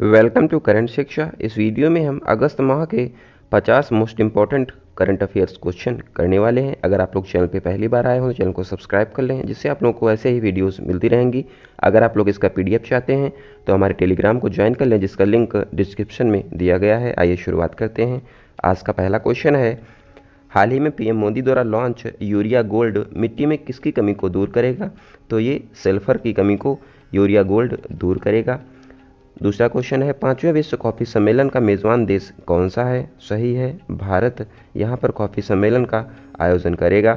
welcome to current शिक्षा इस video में हम अगस्त माह के 50 most important current affairs question करने वाले हैं अगर आप लोग चैनल पे पहली बार आए हो तो चैनल को सब्सक्राइब कर लें जिससे आप लोगों को ऐसे ही वीडियोस मिलती रहेंगी अगर आप लोग इसका पीडीएफ चाहते हैं तो हमारे टेलीग्राम को ज्वाइन कर लें जिसका लिंक डिस्क्रिप्शन में दिया गया है आइए शुरुआत करते हैं आज का पहला क्वेश्चन है हाल ही में पीएम मोदी द्वारा लॉन्च यूरिया गोल्ड मिट्टी में किसकी कमी को दूर करेगा तो ये सल्फर की कमी को यूरिया गोल्ड दूर करेगा दूसरा क्वेश्चन है पांचवें विश्व कॉफ़ी सम्मेलन का मेज़बान देश कौन सा है सही है भारत यहाँ पर कॉफ़ी सम्मेलन का आयोजन करेगा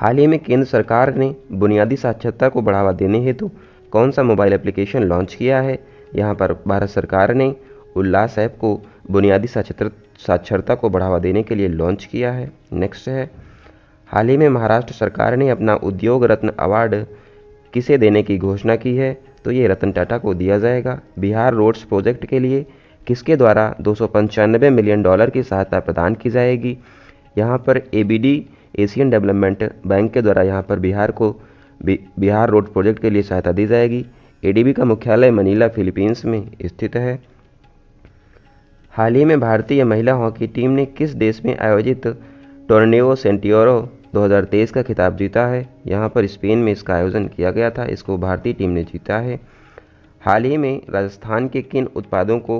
हाल ही में केंद्र सरकार ने बुनियादी साक्षरता को बढ़ावा देने हेतु कौन सा मोबाइल एप्लीकेशन लॉन्च किया है यहाँ पर भारत सरकार ने उल्लास ऐप को बुनियादी साक्षरता को बढ़ावा देने के लिए लॉन्च किया है नेक्स्ट है हाल ही में महाराष्ट्र सरकार ने अपना उद्योग रत्न अवार्ड किसे देने की घोषणा की है तो ये रतन टाटा को दिया जाएगा बिहार रोड्स प्रोजेक्ट के लिए किसके द्वारा दो मिलियन डॉलर की सहायता प्रदान की जाएगी यहाँ पर ए एशियन डेवलपमेंट बैंक के द्वारा यहाँ पर बिहार को बिहार रोड प्रोजेक्ट के लिए सहायता दी जाएगी एडीबी का मुख्यालय मनीला फिलीपींस में स्थित है हाल ही में भारतीय महिला हॉकी टीम ने किस देश में आयोजित टोर्नेओ सेंटियोरो 2023 का खिताब जीता है यहाँ पर स्पेन में इसका आयोजन किया गया था इसको भारतीय टीम ने जीता है हाल ही में राजस्थान के किन उत्पादों को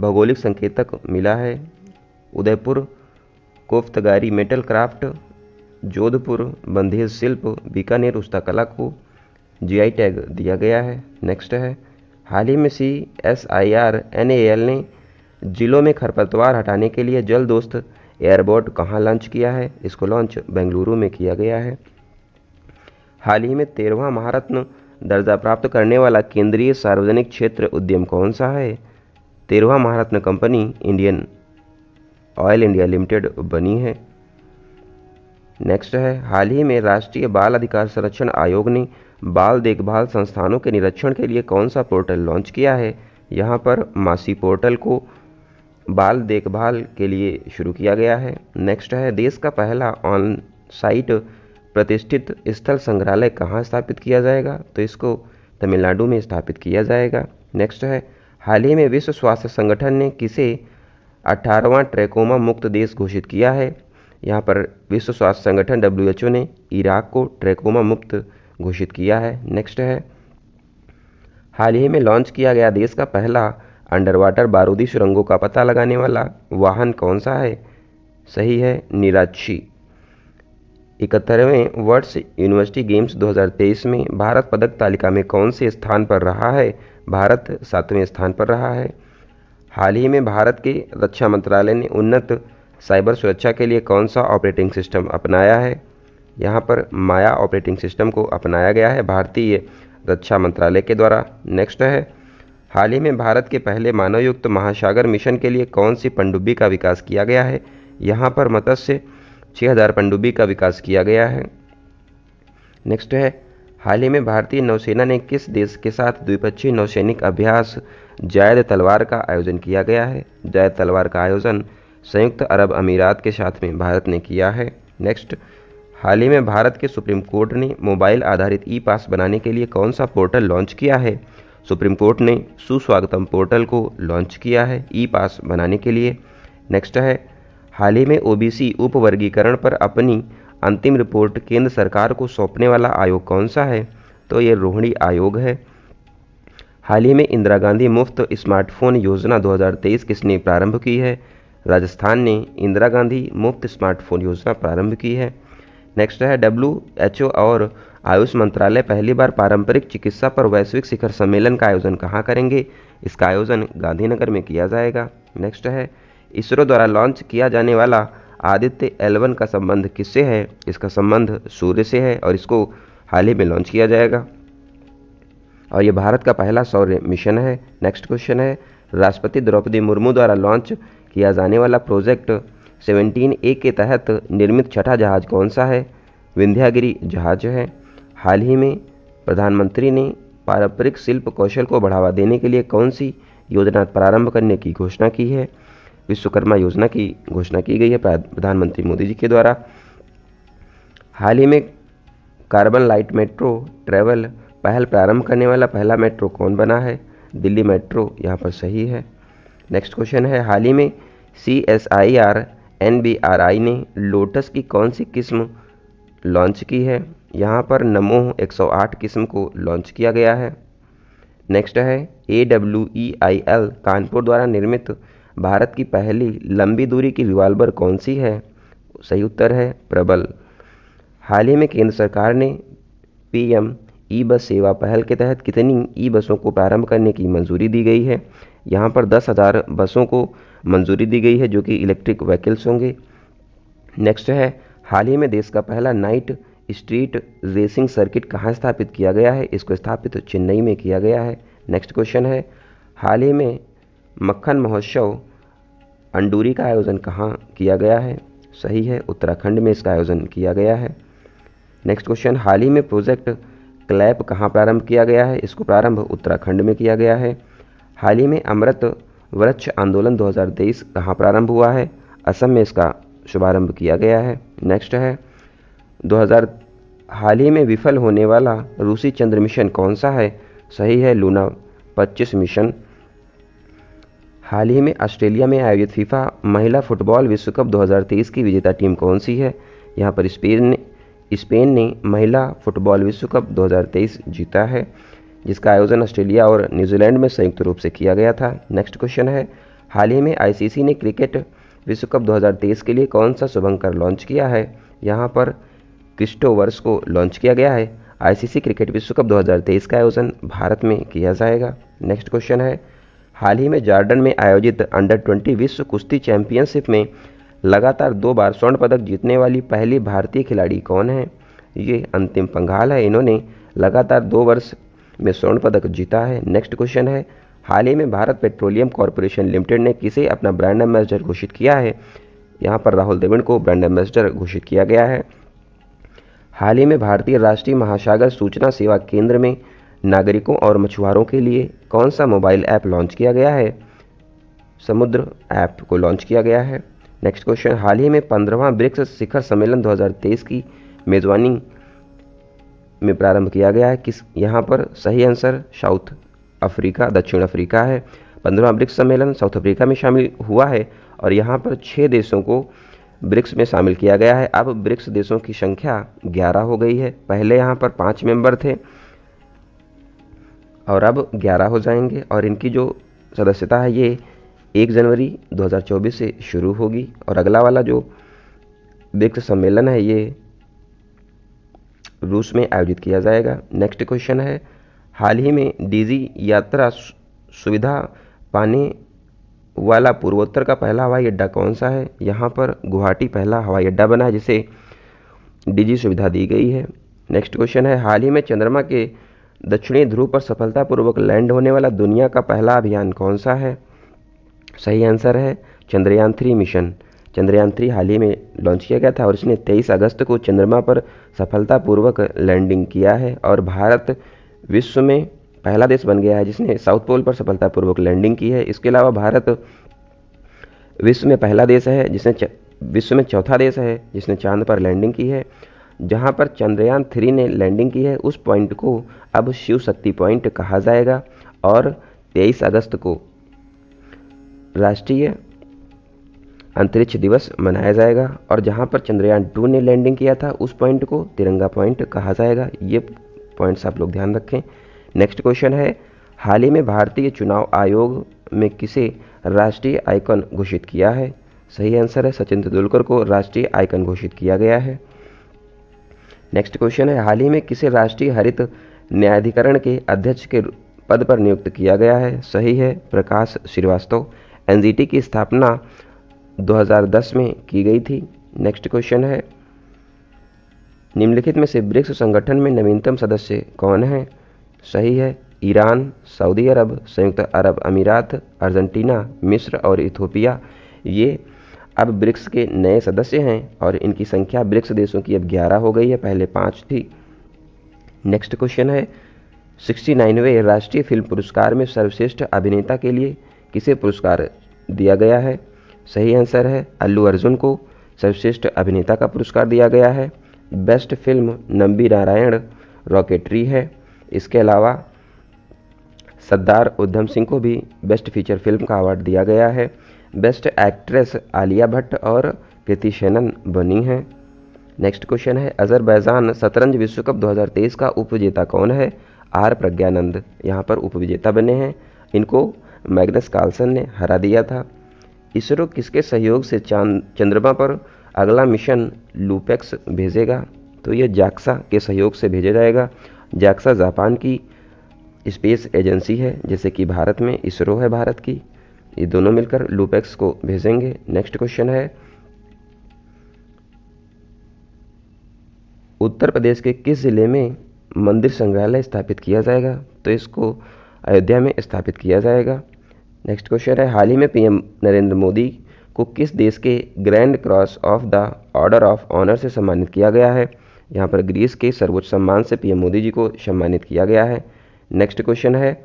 भौगोलिक संकेतक मिला है उदयपुर कोफ्तगारी मेटल क्राफ्ट जोधपुर बंधेज शिल्प बीकानेर उस्ताकला को जीआई टैग दिया गया है नेक्स्ट है हाल ही में C S I R N A L ने ज़िलों में खरपतवार हटाने के लिए जल दोस्त एयरबोट कहाँ लॉन्च किया है इसको लॉन्च बेंगलुरु में किया गया है हाल ही में तेरहवा महारत्न दर्जा प्राप्त करने वाला केंद्रीय सार्वजनिक क्षेत्र उद्यम कौन सा है तेरहवा महारत्न company Indian oil India limited बनी है नेक्स्ट है हाल ही में राष्ट्रीय बाल अधिकार संरक्षण आयोग ने बाल देखभाल संस्थानों के निरीक्षण के लिए कौन सा पोर्टल लॉन्च किया है यहाँ पर मासी पोर्टल को बाल देखभाल के लिए शुरू किया गया है नेक्स्ट है देश का पहला ऑन साइट प्रतिष्ठित स्थल संग्रहालय कहाँ स्थापित किया जाएगा तो इसको तमिलनाडु में स्थापित किया जाएगा नेक्स्ट है हाल ही में विश्व स्वास्थ्य संगठन ने किसे अठारहवां ट्रैकोमा मुक्त देश घोषित किया है यहाँ पर विश्व स्वास्थ्य संगठन डब्ल्यू ने इराक को ट्रैकोमा मुक्त घोषित किया है नेक्स्ट है हाल ही में लॉन्च किया गया देश का पहला अंडर वाटर बारूदी सुरंगों का पता लगाने वाला वाहन कौन सा है सही है निराक्षी इकहत्तरवें वर्ष यूनिवर्सिटी गेम्स 2023 में भारत पदक तालिका में कौन से स्थान पर रहा है भारत सातवें स्थान पर रहा है हाल ही में भारत के रक्षा मंत्रालय ने उन्नत साइबर सुरक्षा के लिए कौन सा ऑपरेटिंग सिस्टम अपनाया है यहाँ पर माया ऑपरेटिंग सिस्टम को अपनाया गया है भारतीय रक्षा मंत्रालय के द्वारा नेक्स्ट है हाल ही में भारत के पहले मानवयुक्त महासागर मिशन के लिए कौन सी पनडुब्बी का विकास किया गया है यहाँ पर मत्स्य छः हज़ार पनडुब्बी का विकास किया गया है नेक्स्ट है हाल ही में भारतीय नौसेना ने किस देश के साथ द्विपक्षीय नौसैनिक अभ्यास जायद तलवार का आयोजन किया गया है जायद तलवार का आयोजन संयुक्त अरब अमीरात के साथ में भारत ने किया है नेक्स्ट हाल ही में भारत के सुप्रीम कोर्ट ने मोबाइल आधारित ई पास बनाने के लिए कौन सा पोर्टल लॉन्च किया है सुप्रीम कोर्ट ने सुस्वागतम पोर्टल को लॉन्च किया है ई पास बनाने के लिए नेक्स्ट है हाल ही में ओबीसी उपवर्गीकरण पर अपनी अंतिम रिपोर्ट केंद्र सरकार को सौंपने वाला आयोग कौन सा है तो ये रोहिणी आयोग है हाल ही में इंदिरा गांधी मुफ्त स्मार्टफोन योजना 2023 किसने प्रारंभ की है राजस्थान ने इंदिरा गांधी मुफ्त स्मार्टफोन योजना प्रारंभ की है नेक्स्ट है डब्ल्यू और आयुष मंत्रालय पहली बार पारंपरिक चिकित्सा पर वैश्विक शिखर सम्मेलन का आयोजन कहाँ करेंगे इसका आयोजन गांधीनगर में किया जाएगा नेक्स्ट है इसरो द्वारा लॉन्च किया जाने वाला आदित्य एलवन का संबंध किससे है इसका संबंध सूर्य से है और इसको हाल ही में लॉन्च किया जाएगा और ये भारत का पहला सौर्य मिशन है नेक्स्ट क्वेश्चन है राष्ट्रपति द्रौपदी मुर्मू द्वारा लॉन्च किया जाने वाला प्रोजेक्ट 17 ए के तहत निर्मित छठा जहाज कौन सा है विंध्यागिरी जहाज है हाल ही में प्रधानमंत्री ने पारंपरिक शिल्प कौशल को बढ़ावा देने के लिए कौन सी योजना प्रारंभ करने की घोषणा की है विश्वकर्मा योजना की घोषणा की गई है प्रधानमंत्री मोदी जी के द्वारा हाल ही में कार्बन लाइट मेट्रो ट्रेवल पहल प्रारंभ करने वाला पहला मेट्रो कौन बना है दिल्ली मेट्रो यहाँ पर सही है नेक्स्ट क्वेश्चन है हाल ही में C S I R N B R I ने लोटस की कौन सी किस्म लॉन्च की है यहाँ पर नमो 108 किस्म को लॉन्च किया गया है नेक्स्ट है A W E I L Kanpur द्वारा निर्मित भारत की पहली लंबी दूरी की रिवाल्वर कौन सी है सही उत्तर है प्रबल हाल ही में केंद्र सरकार ने पीएम ई बस सेवा पहल के तहत कितनी ई बसों को प्रारंभ करने की मंजूरी दी गई है यहाँ पर दस हज़ार बसों को मंजूरी दी गई है जो कि इलेक्ट्रिक व्हीकल्स होंगे नेक्स्ट है हाल ही में देश का पहला नाइट स्ट्रीट रेसिंग सर्किट कहाँ स्थापित किया गया है इसको स्थापित चेन्नई में किया गया है नेक्स्ट क्वेश्चन है हाल ही में मक्खन महोत्सव अंडूरी का आयोजन कहाँ किया गया है सही है उत्तराखंड में इसका आयोजन किया गया है नेक्स्ट क्वेश्चन हाल ही में प्रोजेक्ट क्लैप कहाँ प्रारंभ किया गया है इसको प्रारंभ उत्तराखंड में किया गया है हाल ही में अमृत वृक्ष आंदोलन 2023 कहाँ प्रारंभ हुआ है असम में इसका शुभारंभ किया गया है नेक्स्ट है 2000 हाल ही में विफल होने वाला रूसी चंद्र मिशन कौन सा है सही है लूना 25 मिशन हाल ही में ऑस्ट्रेलिया में आयोजित फीफा महिला फुटबॉल विश्व कप 2023 की विजेता टीम कौन सी है यहाँ पर स्पेन ने स्पेन ने महिला फुटबॉल विश्व कप 2023 जीता है जिसका आयोजन ऑस्ट्रेलिया और न्यूजीलैंड में संयुक्त रूप से किया गया था नेक्स्ट क्वेश्चन है हाल ही में आईसीसी ने क्रिकेट विश्व कप 2023 के लिए कौन सा शुभंकर लॉन्च किया है यहाँ पर क्रिस्टोवर्स को लॉन्च किया गया है आईसीसी क्रिकेट विश्व कप 2023 का आयोजन भारत में किया जाएगा नेक्स्ट क्वेश्चन है हाल ही में जार्डन में आयोजित अंडर ट्वेंटी विश्व कुश्ती चैंपियनशिप में लगातार दो बार स्वर्ण पदक जीतने वाली पहली भारतीय खिलाड़ी कौन है ये अंतिम पंगाल है इन्होंने लगातार दो वर्ष में स्वर्ण पदक जीता है नेक्स्ट क्वेश्चन है हाल ही में भारत पेट्रोलियम कॉरपोरेशन लिमिटेड ने किसे अपना ब्रांड एम्बेसडर घोषित किया है यहाँ पर राहुल देविड को ब्रांड एम्बेसडर घोषित किया गया है हाल ही में भारतीय राष्ट्रीय महासागर सूचना सेवा केंद्र में नागरिकों और मछुआरों के लिए कौन सा मोबाइल ऐप लॉन्च किया गया है समुद्र ऐप को लॉन्च किया गया है नेक्स्ट क्वेश्चन हाल ही में पंद्रहवां ब्रिक्स शिखर सम्मेलन 2023 की मेज़बानी में प्रारंभ किया गया है किस यहाँ पर सही आंसर साउथ अफ्रीका दक्षिण अफ्रीका है पंद्रह ब्रिक्स सम्मेलन साउथ अफ्रीका में शामिल हुआ है और यहाँ पर छः देशों को ब्रिक्स में शामिल किया गया है अब ब्रिक्स देशों की संख्या ग्यारह हो गई है पहले यहाँ पर पाँच मेंबर थे और अब ग्यारह हो जाएंगे और इनकी जो सदस्यता है ये एक जनवरी 2024 से शुरू होगी और अगला वाला जो ब्रिक्स सम्मेलन है ये रूस में आयोजित किया जाएगा नेक्स्ट क्वेश्चन है हाल ही में डीजी यात्रा सुविधा पाने वाला पूर्वोत्तर का पहला हवाई अड्डा कौन सा है यहाँ पर गुवाहाटी पहला हवाई अड्डा बना है जिसे डीजी सुविधा दी गई है नेक्स्ट क्वेश्चन है हाल ही में चंद्रमा के दक्षिणी ध्रुव पर सफलतापूर्वक लैंड होने वाला दुनिया का पहला अभियान कौन सा है सही आंसर है Chandrayaan three mission Chandrayaan three हाल ही में लॉन्च किया गया था और इसने 23 अगस्त को चंद्रमा पर सफलतापूर्वक लैंडिंग किया है और भारत विश्व में पहला देश बन गया है जिसने साउथ पोल पर सफलतापूर्वक लैंडिंग की है इसके अलावा भारत विश्व में पहला देश है जिसने विश्व में चौथा देश है जिसने चांद पर लैंडिंग की है जहां पर चंद्रयान थ्री ने लैंडिंग की है उस पॉइंट को अब शिव शक्ति पॉइंट कहा जाएगा और 23 अगस्त को राष्ट्रीय अंतरिक्ष दिवस मनाया जाएगा और जहां पर चंद्रयान टू ने लैंडिंग किया था उस पॉइंट को तिरंगा पॉइंट कहा जाएगा ये पॉइंट्स आप लोग ध्यान रखें नेक्स्ट क्वेश्चन है हाल ही में भारतीय चुनाव आयोग में किसे राष्ट्रीय आइकन घोषित किया है सही आंसर है सचिन तेंदुलकर को राष्ट्रीय आइकन घोषित किया गया है नेक्स्ट क्वेश्चन है हाल ही में किसे राष्ट्रीय हरित न्यायाधिकरण के अध्यक्ष के पद पर नियुक्त किया गया है सही है प्रकाश श्रीवास्तव एनजीटी की स्थापना 2010 में की गई थी नेक्स्ट क्वेश्चन है निम्नलिखित में से ब्रिक्स संगठन में नवीनतम सदस्य कौन हैं सही है ईरान सऊदी अरब संयुक्त अरब अमीरात अर्जेंटीना मिस्र और इथोपिया ये अब ब्रिक्स के नए सदस्य हैं और इनकी संख्या ब्रिक्स देशों की अब ग्यारह हो गई है पहले पाँच थी नेक्स्ट क्वेश्चन है सिक्सटी नाइनवे राष्ट्रीय फिल्म पुरस्कार में सर्वश्रेष्ठ अभिनेता के लिए किसे पुरस्कार दिया गया है सही आंसर है अल्लू अर्जुन को सर्वश्रेष्ठ अभिनेता का पुरस्कार दिया गया है best film Nambi Narayan rocketry है इसके अलावा सरदार उधम सिंह को भी बेस्ट फीचर फिल्म का अवार्ड दिया गया है बेस्ट एक्ट्रेस आलिया भट्ट और कृति शेनन बनी हैं नेक्स्ट क्वेश्चन है अजरबैजान शतरंज विश्व कप 2023 का उपविजेता कौन है आर प्रज्ञानंद यहाँ पर उपविजेता बने हैं इनको मैग्नस कार्लसन ने हरा दिया था इसरो किसके सहयोग से चांद चंद्रमा पर अगला मिशन लूपेक्स भेजेगा तो यह जैक्सा के सहयोग से भेजा जाएगा जैक्सा जापान की स्पेस एजेंसी है जैसे कि भारत में इसरो है भारत की ये दोनों मिलकर लूपेक्स को भेजेंगे नेक्स्ट क्वेश्चन है उत्तर प्रदेश के किस ज़िले में मंदिर संग्रहालय स्थापित किया जाएगा तो इसको अयोध्या में स्थापित किया जाएगा नेक्स्ट क्वेश्चन है हाल ही में पीएम नरेंद्र मोदी को किस देश के grand cross of the order of honour से सम्मानित किया गया है यहाँ पर ग्रीस के सर्वोच्च सम्मान से पीएम मोदी जी को सम्मानित किया गया है नेक्स्ट क्वेश्चन है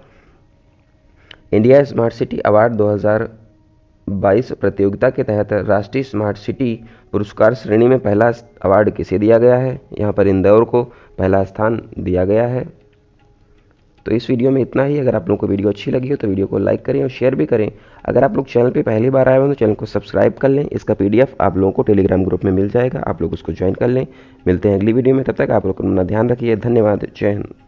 इंडिया स्मार्ट सिटी अवार्ड 2022 प्रतियोगिता के तहत राष्ट्रीय स्मार्ट सिटी पुरस्कार श्रेणी में पहला अवार्ड किसे दिया गया है यहाँ पर इंदौर को पहला स्थान दिया गया है तो इस वीडियो में इतना ही अगर आप लोगों को वीडियो अच्छी लगी हो तो वीडियो को लाइक करें और शेयर भी करें अगर आप लोग चैनल पे पहली बार आए हो तो चैनल को सब्सक्राइब कर लें इसका पीडीएफ आप लोगों को टेलीग्राम ग्रुप में मिल जाएगा आप लोग उसको ज्वाइन कर लें मिलते हैं अगली वीडियो में तब तक आप लोग अपना ध्यान रखिए धन्यवाद जय हिंद